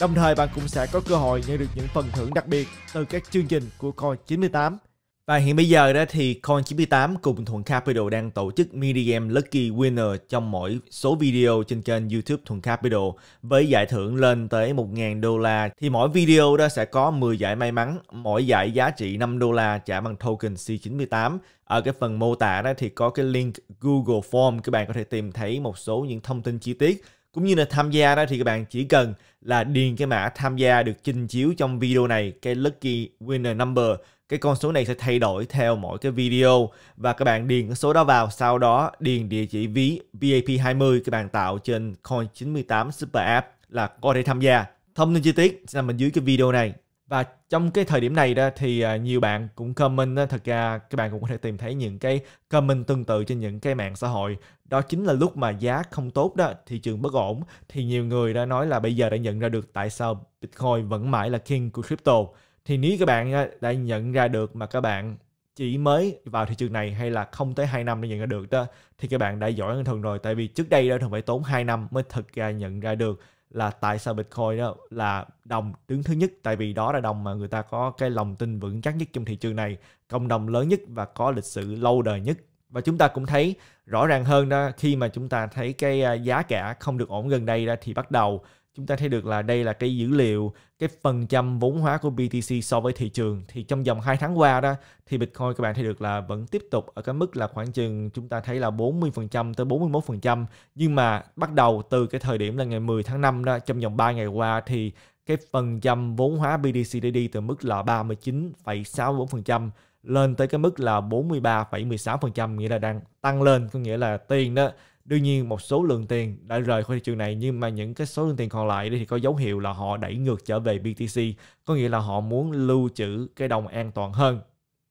Đồng thời bạn cũng sẽ có cơ hội nhận được những phần thưởng đặc biệt từ các chương trình của Coin 98. Và hiện bây giờ đó thì Coin98 cùng Thuận Capital đang tổ chức mini game Lucky Winner trong mỗi số video trên kênh YouTube Thuận Capital với giải thưởng lên tới 1.000 đô la. Thì mỗi video đó sẽ có 10 giải may mắn, mỗi giải giá trị 5 đô la trả bằng token C98. Ở cái phần mô tả đó thì có cái link Google Form các bạn có thể tìm thấy một số những thông tin chi tiết cũng như là tham gia đó thì các bạn chỉ cần là điền cái mã tham gia được trình chiếu trong video này, cái lucky winner number. Cái con số này sẽ thay đổi theo mỗi cái video và các bạn điền cái số đó vào, sau đó điền địa chỉ ví VIP20 các bạn tạo trên Coin98 Super App là có thể tham gia. Thông tin chi tiết sẽ nằm bên dưới cái video này và trong cái thời điểm này đó thì à, nhiều bạn cũng comment đó, thật ra các bạn cũng có thể tìm thấy những cái comment tương tự trên những cái mạng xã hội đó chính là lúc mà giá không tốt đó thị trường bất ổn thì nhiều người đã nói là bây giờ đã nhận ra được tại sao Bitcoin vẫn mãi là king của crypto thì nếu các bạn đã nhận ra được mà các bạn chỉ mới vào thị trường này hay là không tới 2 năm để nhận ra được đó thì các bạn đã giỏi hơn thường rồi tại vì trước đây đó thường phải tốn 2 năm mới thực ra nhận ra được là tại sao Bitcoin đó là đồng đứng thứ nhất tại vì đó là đồng mà người ta có cái lòng tin vững chắc nhất trong thị trường này, cộng đồng lớn nhất và có lịch sử lâu đời nhất. Và chúng ta cũng thấy rõ ràng hơn đó khi mà chúng ta thấy cái à, giá cả không được ổn gần đây đó thì bắt đầu chúng ta thấy được là đây là cái dữ liệu cái phần trăm vốn hóa của BTC so với thị trường thì trong vòng 2 tháng qua đó thì Bitcoin các bạn thấy được là vẫn tiếp tục ở cái mức là khoảng chừng chúng ta thấy là 40% tới 41% nhưng mà bắt đầu từ cái thời điểm là ngày 10 tháng 5 đó trong vòng 3 ngày qua thì cái phần trăm vốn hóa BTC đã đi từ mức là 39,64% lên tới cái mức là 43,16% nghĩa là đang tăng lên có nghĩa là tiền đó đương nhiên một số lượng tiền đã rời khỏi thị trường này nhưng mà những cái số lượng tiền còn lại thì có dấu hiệu là họ đẩy ngược trở về BTC có nghĩa là họ muốn lưu trữ cái đồng an toàn hơn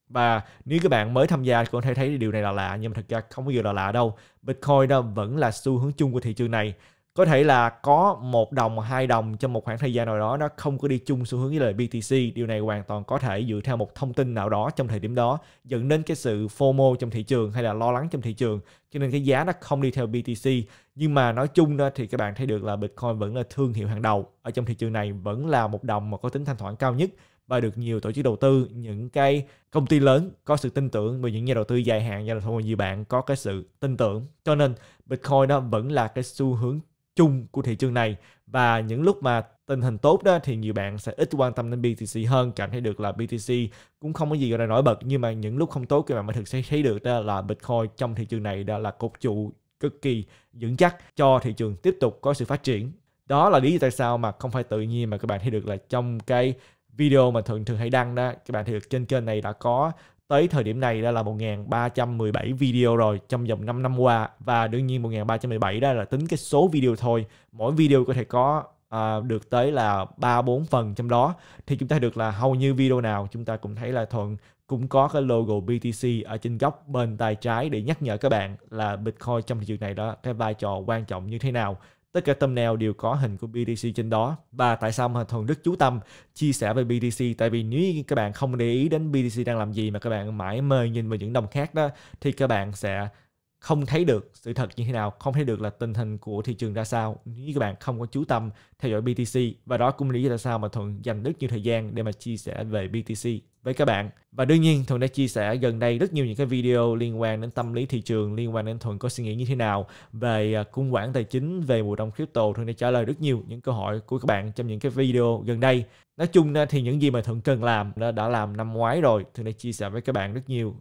và nếu các bạn mới tham gia có thể thấy điều này là lạ nhưng mà thật ra không có gì là lạ đâu Bitcoin đó vẫn là xu hướng chung của thị trường này có thể là có một đồng hai đồng trong một khoảng thời gian nào đó nó không có đi chung xu hướng với lời BTC điều này hoàn toàn có thể dựa theo một thông tin nào đó trong thời điểm đó dẫn đến cái sự FOMO trong thị trường hay là lo lắng trong thị trường cho nên cái giá nó không đi theo BTC nhưng mà nói chung đó thì các bạn thấy được là Bitcoin vẫn là thương hiệu hàng đầu ở trong thị trường này vẫn là một đồng mà có tính thanh khoản cao nhất và được nhiều tổ chức đầu tư những cái công ty lớn có sự tin tưởng và những nhà đầu tư dài hạn nhà đầu tư như bạn có cái sự tin tưởng cho nên Bitcoin đó vẫn là cái xu hướng chung của thị trường này và những lúc mà tình hình tốt đó thì nhiều bạn sẽ ít quan tâm đến BTC hơn cảm thấy được là BTC cũng không có gì gọi là nổi bật nhưng mà những lúc không tốt các bạn mới thực sẽ thấy được đó là Bitcoin trong thị trường này đó là cột trụ cực kỳ vững chắc cho thị trường tiếp tục có sự phát triển đó là lý do tại sao mà không phải tự nhiên mà các bạn thấy được là trong cái video mà thường thường hay đăng đó các bạn thấy được trên kênh này đã có tới thời điểm này đã là 1.317 video rồi trong vòng 5 năm qua và đương nhiên 1.317 đó là tính cái số video thôi mỗi video có thể có à, được tới là 3-4 phần trong đó thì chúng ta được là hầu như video nào chúng ta cũng thấy là Thuận cũng có cái logo BTC ở trên góc bên tay trái để nhắc nhở các bạn là Bitcoin trong thị trường này đó cái vai trò quan trọng như thế nào Tất cả thumbnail đều có hình của BTC trên đó. Và tại sao mà Thuần Đức chú tâm chia sẻ về BTC? Tại vì nếu các bạn không để ý đến BTC đang làm gì mà các bạn mãi mê nhìn vào những đồng khác đó thì các bạn sẽ không thấy được sự thật như thế nào, không thấy được là tình hình của thị trường ra sao nếu các bạn không có chú tâm theo dõi BTC và đó cũng lý do tại sao mà Thuận dành rất nhiều thời gian để mà chia sẻ về BTC với các bạn. Và đương nhiên Thuận đã chia sẻ gần đây rất nhiều những cái video liên quan đến tâm lý thị trường, liên quan đến Thuận có suy nghĩ như thế nào về à, cung quản tài chính, về mùa đông crypto. Thuận đã trả lời rất nhiều những câu hỏi của các bạn trong những cái video gần đây. Nói chung thì những gì mà Thuận cần làm đã, làm năm ngoái rồi. Thuận đã chia sẻ với các bạn rất nhiều.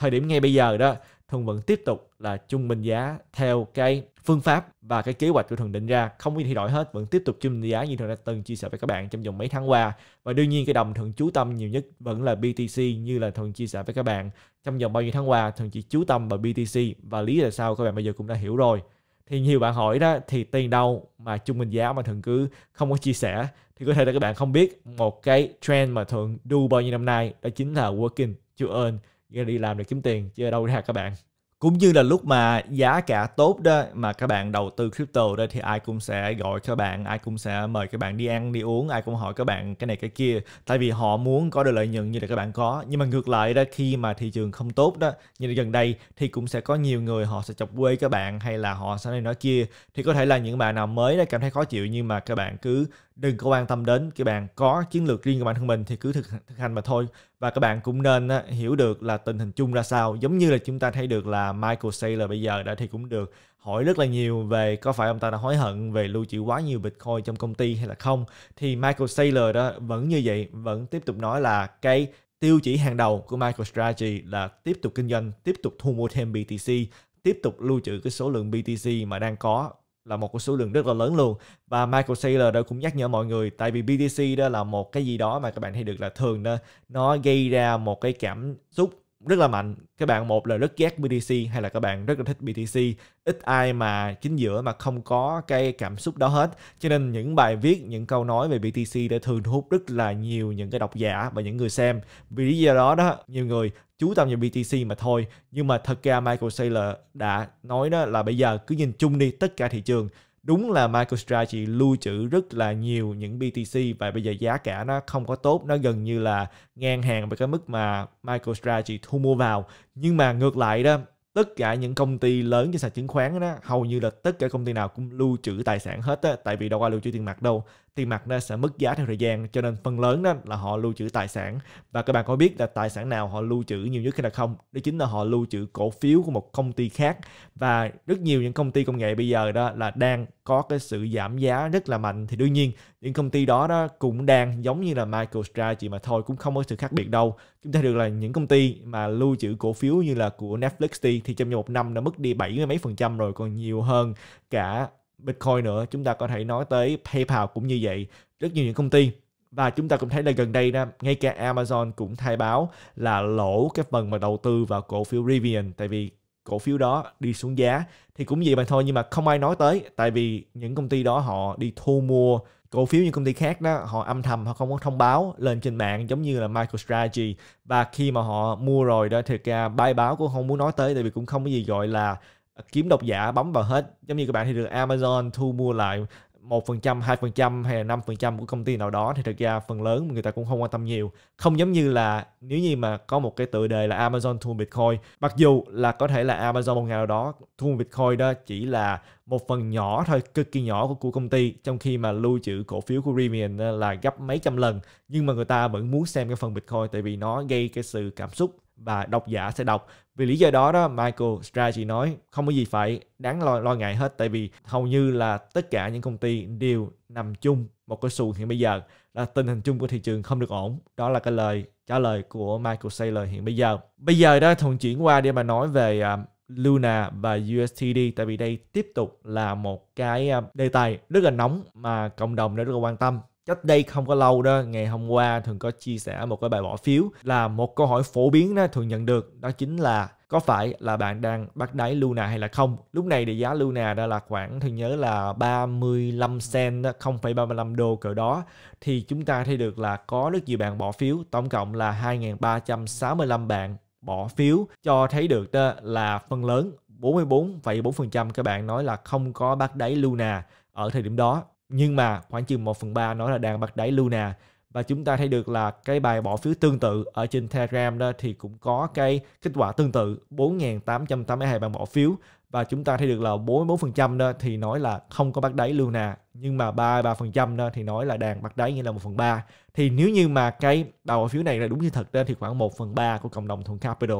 Thời điểm ngay bây giờ đó thường vẫn tiếp tục là trung bình giá theo cái phương pháp và cái kế hoạch của thường định ra không có gì thay đổi hết vẫn tiếp tục trung bình giá như thường đã từng chia sẻ với các bạn trong vòng mấy tháng qua và đương nhiên cái đồng thường chú tâm nhiều nhất vẫn là BTC như là thường chia sẻ với các bạn trong vòng bao nhiêu tháng qua thường chỉ chú tâm vào BTC và lý là sao các bạn bây giờ cũng đã hiểu rồi thì nhiều bạn hỏi đó thì tiền đâu mà trung bình giá mà thường cứ không có chia sẻ thì có thể là các bạn không biết một cái trend mà thường đu bao nhiêu năm nay đó chính là working to earn đi làm được kiếm tiền chứ đâu ra các bạn cũng như là lúc mà giá cả tốt đó mà các bạn đầu tư crypto đó thì ai cũng sẽ gọi các bạn ai cũng sẽ mời các bạn đi ăn đi uống ai cũng hỏi các bạn cái này cái kia tại vì họ muốn có được lợi nhuận như là các bạn có nhưng mà ngược lại đó khi mà thị trường không tốt đó như là gần đây thì cũng sẽ có nhiều người họ sẽ chọc quê các bạn hay là họ sẽ này nói kia thì có thể là những bạn nào mới đã cảm thấy khó chịu nhưng mà các bạn cứ đừng có quan tâm đến cái bạn có chiến lược riêng của bản thân mình thì cứ thực, thực hành mà thôi và các bạn cũng nên á, hiểu được là tình hình chung ra sao giống như là chúng ta thấy được là Michael Saylor bây giờ đã thì cũng được hỏi rất là nhiều về có phải ông ta đã hối hận về lưu trữ quá nhiều Bitcoin trong công ty hay là không thì Michael Saylor đó vẫn như vậy vẫn tiếp tục nói là cái tiêu chỉ hàng đầu của MicroStrategy là tiếp tục kinh doanh tiếp tục thu mua thêm BTC tiếp tục lưu trữ cái số lượng BTC mà đang có là một cái số lượng rất là lớn luôn và Michael Saylor đó cũng nhắc nhở mọi người tại vì BTC đó là một cái gì đó mà các bạn thấy được là thường đó nó gây ra một cái cảm xúc rất là mạnh các bạn một là rất ghét BTC hay là các bạn rất là thích BTC ít ai mà chính giữa mà không có cái cảm xúc đó hết cho nên những bài viết những câu nói về BTC đã thường thu hút rất là nhiều những cái độc giả và những người xem vì lý do đó đó nhiều người chú tâm vào BTC mà thôi nhưng mà thật ra Michael Saylor đã nói đó là bây giờ cứ nhìn chung đi tất cả thị trường đúng là MicroStrategy lưu trữ rất là nhiều những BTC và bây giờ giá cả nó không có tốt, nó gần như là ngang hàng với cái mức mà MicroStrategy thu mua vào. Nhưng mà ngược lại đó, tất cả những công ty lớn trên sàn chứng khoán đó hầu như là tất cả công ty nào cũng lưu trữ tài sản hết á tại vì đâu có lưu trữ tiền mặt đâu tiền mặt nó sẽ mất giá theo thời gian cho nên phần lớn đó là họ lưu trữ tài sản và các bạn có biết là tài sản nào họ lưu trữ nhiều nhất hay là không đó chính là họ lưu trữ cổ phiếu của một công ty khác và rất nhiều những công ty công nghệ bây giờ đó là đang có cái sự giảm giá rất là mạnh thì đương nhiên những công ty đó đó cũng đang giống như là MicroStrategy mà thôi cũng không có sự khác biệt đâu chúng ta được là những công ty mà lưu trữ cổ phiếu như là của Netflix thì trong một năm đã mất đi bảy mươi mấy phần trăm rồi còn nhiều hơn cả Bitcoin nữa, chúng ta có thể nói tới PayPal cũng như vậy, rất nhiều những công ty và chúng ta cũng thấy là gần đây đó, ngay cả Amazon cũng thay báo là lỗ cái phần mà đầu tư vào cổ phiếu Rivian tại vì cổ phiếu đó đi xuống giá thì cũng vậy mà thôi nhưng mà không ai nói tới tại vì những công ty đó họ đi thu mua cổ phiếu như công ty khác đó họ âm thầm họ không có thông báo lên trên mạng giống như là MicroStrategy và khi mà họ mua rồi đó thực ra bài báo cũng không muốn nói tới tại vì cũng không có gì gọi là kiếm độc giả bấm vào hết giống như các bạn thì được Amazon thu mua lại một phần trăm hai phần trăm hay là năm phần trăm của công ty nào đó thì thực ra phần lớn người ta cũng không quan tâm nhiều không giống như là nếu như mà có một cái tựa đề là Amazon thu Bitcoin mặc dù là có thể là Amazon một ngày nào đó thu Bitcoin đó chỉ là một phần nhỏ thôi cực kỳ nhỏ của, của công ty trong khi mà lưu trữ cổ phiếu của Rivian là gấp mấy trăm lần nhưng mà người ta vẫn muốn xem cái phần Bitcoin tại vì nó gây cái sự cảm xúc và độc giả sẽ đọc. Vì lý do đó đó Michael Stragy nói không có gì phải đáng lo lo ngại hết tại vì hầu như là tất cả những công ty đều nằm chung một cái xu hiện bây giờ là tình hình chung của thị trường không được ổn. Đó là cái lời trả lời của Michael Saylor hiện bây giờ. Bây giờ đó thuận chuyển qua để mà nói về à, Luna và USTD tại vì đây tiếp tục là một cái à, đề tài rất là nóng mà cộng đồng đã rất là quan tâm cách đây không có lâu đó ngày hôm qua thường có chia sẻ một cái bài bỏ phiếu là một câu hỏi phổ biến đó thường nhận được đó chính là có phải là bạn đang bắt đáy Luna hay là không? Lúc này thì giá Luna đã là khoảng thường nhớ là 35 cent 0,35 đô cỡ đó thì chúng ta thấy được là có rất nhiều bạn bỏ phiếu, tổng cộng là 2.365 bạn bỏ phiếu cho thấy được đó là phần lớn 44,4% các bạn nói là không có bắt đáy Luna ở thời điểm đó nhưng mà khoảng chừng 1 phần 3 nó là đang bắt đáy Luna và chúng ta thấy được là cái bài bỏ phiếu tương tự ở trên Telegram đó thì cũng có cái kết quả tương tự 4.882 bạn bỏ phiếu và chúng ta thấy được là 44% đó thì nói là không có bắt đáy Luna nhưng mà 33% đó thì nói là đàn bắt đáy nghĩa là 1 phần 3 thì nếu như mà cái bài bỏ phiếu này là đúng như thật đó thì khoảng 1 phần 3 của cộng đồng thuần capital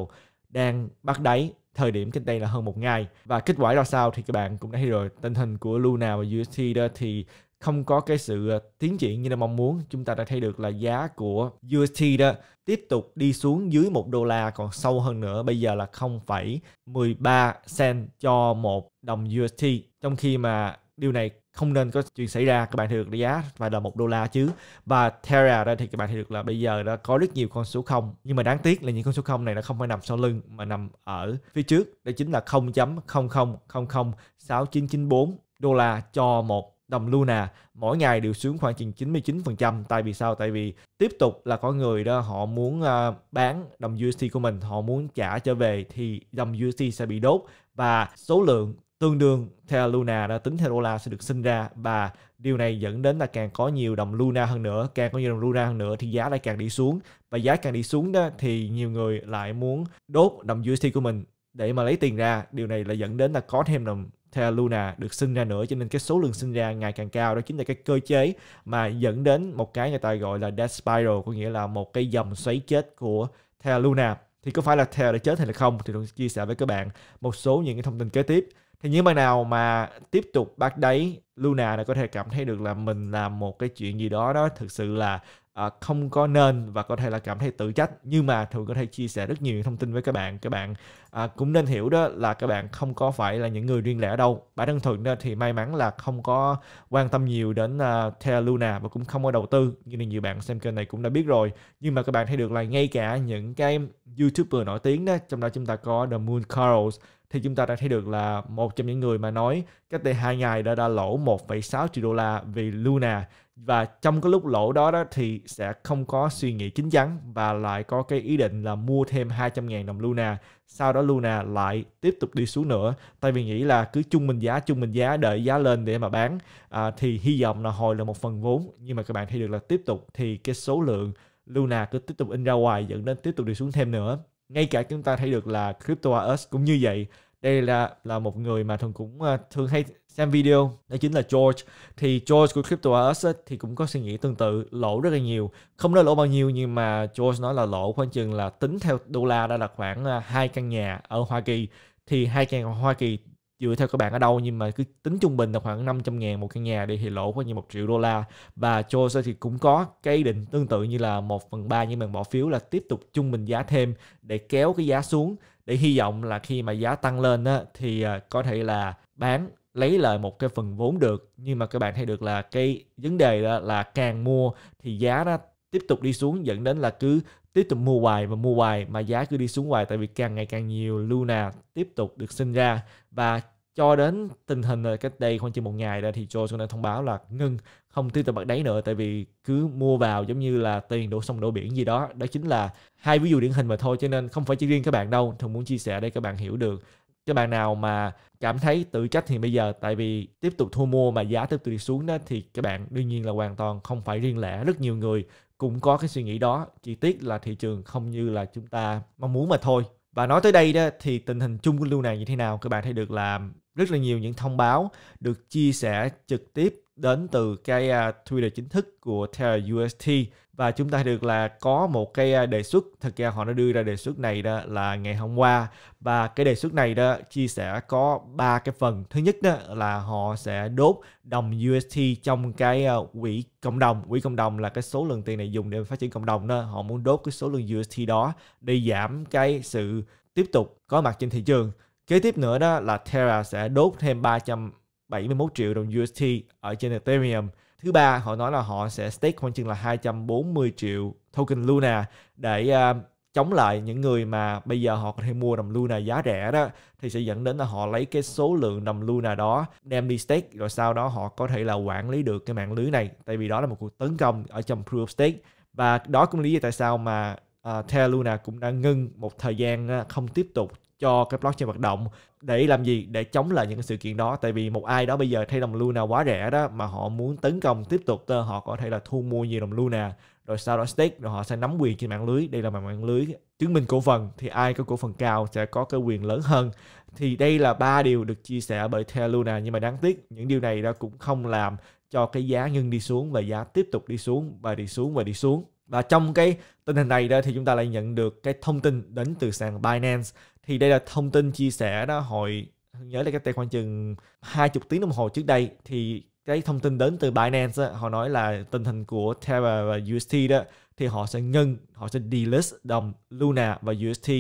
đang bắt đáy thời điểm cách đây là hơn một ngày và kết quả ra sao thì các bạn cũng đã thấy rồi tình hình của Luna và UST đó thì không có cái sự ờ, tiến triển như là mong muốn chúng ta đã thấy được là giá của UST đó tiếp tục đi xuống dưới một đô la còn sâu hơn nữa bây giờ là 0,13 cent cho một đồng UST trong khi mà điều này không nên có chuyện xảy ra các bạn thì được giá phải là một đô la chứ và Terra đây thì các bạn thấy được là bây giờ đã có rất nhiều con số không nhưng mà đáng tiếc là những con số không này nó không phải nằm sau lưng mà nằm ở phía trước đó chính là 0.00006994 đô la cho một đồng Luna mỗi ngày đều xuống khoảng chừng 99% tại vì sao tại vì tiếp tục là có người đó họ muốn uh, bán đồng USDT của mình họ muốn trả trở về thì đồng USDT sẽ bị đốt và số lượng tương đương theo Luna đó tính theo đô la sẽ được sinh ra và điều này dẫn đến là càng có nhiều đồng Luna hơn nữa càng có nhiều đồng Luna hơn nữa thì giá lại càng đi xuống và giá càng đi xuống đó thì nhiều người lại muốn đốt đồng USD của mình để mà lấy tiền ra điều này là dẫn đến là có thêm đồng Terra Luna được sinh ra nữa cho nên cái số lượng sinh ra ngày càng cao đó chính là cái cơ chế mà dẫn đến một cái người ta gọi là death spiral có nghĩa là một cái dòng xoáy chết của Terra Luna thì có phải là Terra đã chết hay là không thì tôi chia sẻ với các bạn một số những cái thông tin kế tiếp thì những bạn nào mà tiếp tục bắt đáy Luna đã có thể cảm thấy được là mình làm một cái chuyện gì đó đó thực sự là à, không có nên và có thể là cảm thấy tự trách nhưng mà thường có thể chia sẻ rất nhiều thông tin với các bạn các bạn à, cũng nên hiểu đó là các bạn không có phải là những người riêng lẻ đâu bản thân thường thì may mắn là không có quan tâm nhiều đến uh, Terra Luna và cũng không có đầu tư như là nhiều bạn xem kênh này cũng đã biết rồi nhưng mà các bạn thấy được là ngay cả những cái youtuber nổi tiếng đó trong đó chúng ta có The Moon Carols thì chúng ta đã thấy được là một trong những người mà nói cách đây hai ngày đã đã lỗ 1,6 triệu đô la vì Luna và trong cái lúc lỗ đó, đó thì sẽ không có suy nghĩ chính chắn và lại có cái ý định là mua thêm 200.000 đồng Luna. Sau đó Luna lại tiếp tục đi xuống nữa tại vì nghĩ là cứ chung mình giá chung mình giá đợi giá lên để mà bán à, thì hy vọng là hồi là một phần vốn nhưng mà các bạn thấy được là tiếp tục thì cái số lượng Luna cứ tiếp tục in ra ngoài dẫn đến tiếp tục đi xuống thêm nữa ngay cả chúng ta thấy được là CryptoAs cũng như vậy đây là là một người mà thường cũng à, thường hay xem video đó chính là George thì George của CryptoAs thì cũng có suy nghĩ tương tự lỗ rất là nhiều không nói lỗ bao nhiêu nhưng mà George nói là lỗ khoảng chừng là tính theo đô la đã là khoảng à, hai căn nhà ở Hoa Kỳ thì hai căn Hoa Kỳ dựa theo các bạn ở đâu nhưng mà cứ tính trung bình là khoảng 500 ngàn một căn nhà đi thì lỗ khoảng như một triệu đô la và Joe thì cũng có cái định tương tự như là 1 phần 3 nhưng bằng bỏ phiếu là tiếp tục trung bình giá thêm để kéo cái giá xuống để hy vọng là khi mà giá tăng lên á, thì à, có thể là bán lấy lại một cái phần vốn được nhưng mà các bạn thấy được là cái vấn đề đó là càng mua thì giá nó tiếp tục đi xuống dẫn đến là cứ tiếp tục mua hoài và mua hoài mà giá cứ đi xuống hoài tại vì càng ngày càng nhiều Luna tiếp tục được sinh ra và cho đến tình hình là cách đây khoảng chừng một ngày ra thì Joe cũng đã thông báo là ngưng không tiếp tục bật đáy nữa tại vì cứ mua vào giống như là tiền đổ sông đổ biển gì đó đó chính là hai ví dụ điển hình mà thôi cho nên không phải chỉ riêng các bạn đâu thường muốn chia sẻ để các bạn hiểu được các bạn nào mà cảm thấy tự trách thì bây giờ tại vì tiếp tục thu mua mà giá tiếp tục đi xuống đó thì các bạn đương nhiên là hoàn toàn không phải riêng lẻ rất nhiều người cũng có cái suy nghĩ đó chi tiết là thị trường không như là chúng ta mong muốn mà thôi và nói tới đây đó thì tình hình chung của lưu này như thế nào các bạn thấy được là rất là nhiều những thông báo được chia sẻ trực tiếp đến từ cái uh, Twitter chính thức của Terra UST và chúng ta được là có một cái à, đề xuất thực ra họ đã đưa ra đề xuất này đó là ngày hôm qua và cái đề xuất này đó chia sẻ có ba cái phần thứ nhất đó là họ sẽ đốt đồng UST trong cái à, quỹ cộng đồng quỹ cộng đồng là cái số lượng tiền này dùng để phát triển cộng đồng đó họ muốn đốt cái số lượng UST đó để giảm cái sự tiếp tục có mặt trên thị trường kế tiếp nữa đó là Terra sẽ đốt thêm 300 71 triệu đồng UST ở trên Ethereum. Thứ ba, họ nói là họ sẽ stake khoảng chừng là 240 triệu token Luna để uh, chống lại những người mà bây giờ họ có thể mua đồng Luna giá rẻ đó thì sẽ dẫn đến là họ lấy cái số lượng đồng Luna đó đem đi stake rồi sau đó họ có thể là quản lý được cái mạng lưới này tại vì đó là một cuộc tấn công ở trong Proof of Stake và đó cũng lý do tại sao mà uh, Terra Luna cũng đã ngưng một thời gian à, không tiếp tục cho cái blockchain hoạt động để làm gì để chống lại những cái sự kiện đó tại vì một ai đó bây giờ thấy đồng Luna quá rẻ đó mà họ muốn tấn công tiếp tục tơ họ có thể là thu mua nhiều đồng Luna rồi sau đó stake rồi họ sẽ nắm quyền trên mạng lưới đây là mạng lưới chứng minh cổ phần thì ai có cổ phần cao sẽ có cái quyền lớn hơn thì đây là ba điều được chia sẻ bởi Terra Luna nhưng mà đáng tiếc những điều này đã cũng không làm cho cái giá ngưng đi xuống và giá tiếp tục đi xuống và đi xuống và đi xuống và trong cái tình hình này đó thì chúng ta lại nhận được cái thông tin đến từ sàn Binance thì đây là thông tin chia sẻ đó hồi nhớ là cái tài khoảng chừng 20 tiếng đồng hồ trước đây thì cái thông tin đến từ Binance đó, họ nói là tình hình của Terra và UST đó thì họ sẽ ngưng họ sẽ delist đồng Luna và UST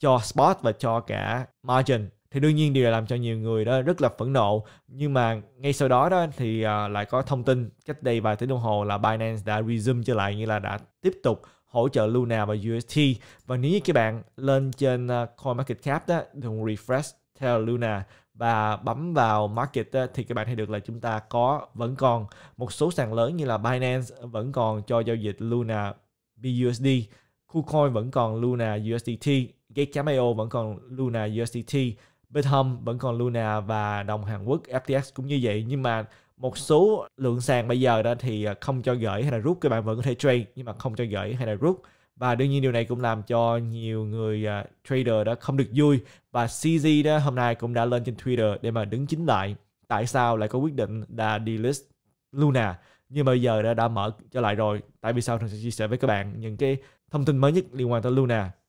cho spot và cho cả margin thì đương nhiên điều này làm cho nhiều người đó rất là phẫn nộ nhưng mà ngay sau đó đó thì uh, lại có thông tin cách đây vài tiếng đồng hồ là Binance đã resume trở lại như là đã tiếp tục hỗ trợ Luna và UST và nếu như các bạn lên trên uh, CoinMarketCap đó dùng refresh theo Luna và bấm vào market á, thì các bạn thấy được là chúng ta có vẫn còn một số sàn lớn như là Binance vẫn còn cho giao dịch Luna BUSD, KuCoin vẫn còn Luna USDT, Gate.io vẫn còn Luna USDT Bethom vẫn còn Luna và đồng Hàn Quốc FTX cũng như vậy nhưng mà một số lượng sàn bây giờ đó thì à, không cho gửi hay là rút các bạn vẫn có thể trade nhưng mà không cho gửi hay là rút và đương nhiên điều này cũng làm cho nhiều người uh, trader đó không được vui và CZ đó hôm nay cũng đã lên trên Twitter để mà đứng chính lại tại sao lại có quyết định đã delist Luna nhưng mà bây giờ đã đã mở trở lại rồi tại vì sao thường sẽ chia sẻ với các bạn những cái thông tin mới nhất liên quan tới Luna